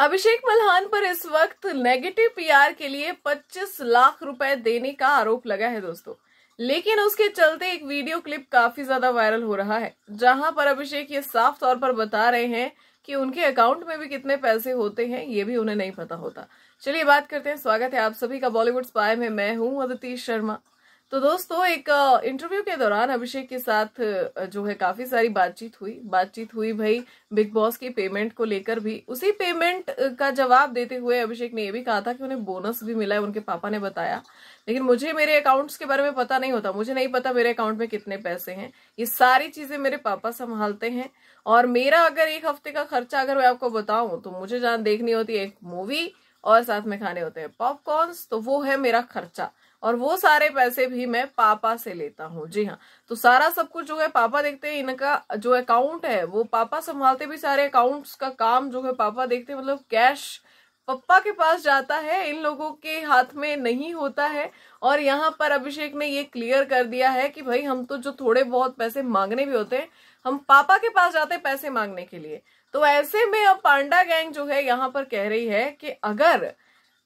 अभिषेक मल्हान पर इस वक्त नेगेटिव पीआर के लिए 25 लाख रुपए देने का आरोप लगा है दोस्तों लेकिन उसके चलते एक वीडियो क्लिप काफी ज्यादा वायरल हो रहा है जहां पर अभिषेक ये साफ तौर पर बता रहे हैं कि उनके अकाउंट में भी कितने पैसे होते हैं ये भी उन्हें नहीं पता होता चलिए बात करते हैं स्वागत है आप सभी का बॉलीवुड स्पाय में मैं हूं अदितीश शर्मा तो दोस्तों एक इंटरव्यू के दौरान अभिषेक के साथ जो है काफी सारी बातचीत हुई बातचीत हुई भाई बिग बॉस की पेमेंट को लेकर भी उसी पेमेंट का जवाब देते हुए अभिषेक ने यह भी कहा था कि उन्हें बोनस भी मिला है उनके पापा ने बताया लेकिन मुझे मेरे अकाउंट्स के बारे में पता नहीं होता मुझे नहीं पता मेरे अकाउंट में कितने पैसे हैं ये सारी चीजें मेरे पापा संभालते हैं और मेरा अगर एक हफ्ते का खर्चा अगर मैं आपको बताऊं तो मुझे जान देखनी होती है एक मूवी और साथ में खाने होते हैं पॉपकॉर्न्स तो वो है मेरा खर्चा और वो सारे पैसे भी मैं पापा से लेता हूँ जी हाँ तो सारा सब कुछ जो है पापा देखते हैं इनका जो अकाउंट है वो पापा संभालते भी सारे अकाउंट्स का काम जो है पापा देखते हैं मतलब कैश पप्पा के पास जाता है इन लोगों के हाथ में नहीं होता है और यहाँ पर अभिषेक ने ये क्लियर कर दिया है कि भाई हम तो जो थोड़े बहुत पैसे मांगने भी होते हैं हम पापा के पास जाते हैं पैसे मांगने के लिए तो ऐसे में अब पांडा गैंग जो है यहाँ पर कह रही है कि अगर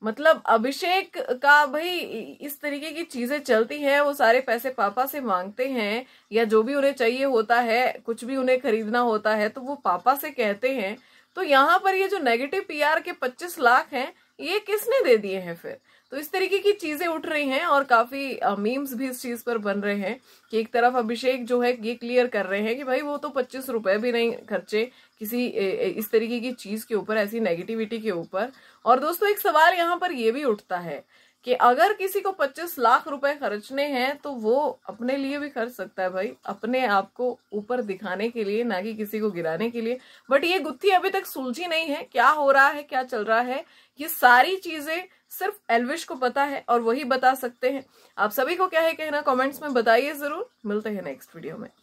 मतलब अभिषेक का भाई इस तरीके की चीजें चलती हैं वो सारे पैसे पापा से मांगते हैं या जो भी उन्हें चाहिए होता है कुछ भी उन्हें खरीदना होता है तो वो पापा से कहते हैं तो यहाँ पर ये जो नेगेटिव पीआर के 25 लाख हैं ये किसने दे दिए हैं फिर तो इस तरीके की चीजें उठ रही हैं और काफी मीम्स भी इस चीज पर बन रहे हैं कि एक तरफ अभिषेक जो है ये क्लियर कर रहे हैं कि भाई वो तो पच्चीस रुपए भी नहीं खर्चे किसी इस तरीके की चीज के ऊपर ऐसी नेगेटिविटी के ऊपर और दोस्तों एक सवाल यहाँ पर ये भी उठता है कि अगर किसी को 25 लाख रुपए खर्चने हैं तो वो अपने लिए भी खर्च सकता है भाई अपने आप को ऊपर दिखाने के लिए ना कि किसी को गिराने के लिए बट ये गुत्थी अभी तक सुलझी नहीं है क्या हो रहा है क्या चल रहा है ये सारी चीजें सिर्फ एलविश को पता है और वही बता सकते हैं आप सभी को क्या है कहना कमेंट्स में बताइए जरूर मिलते हैं नेक्स्ट वीडियो में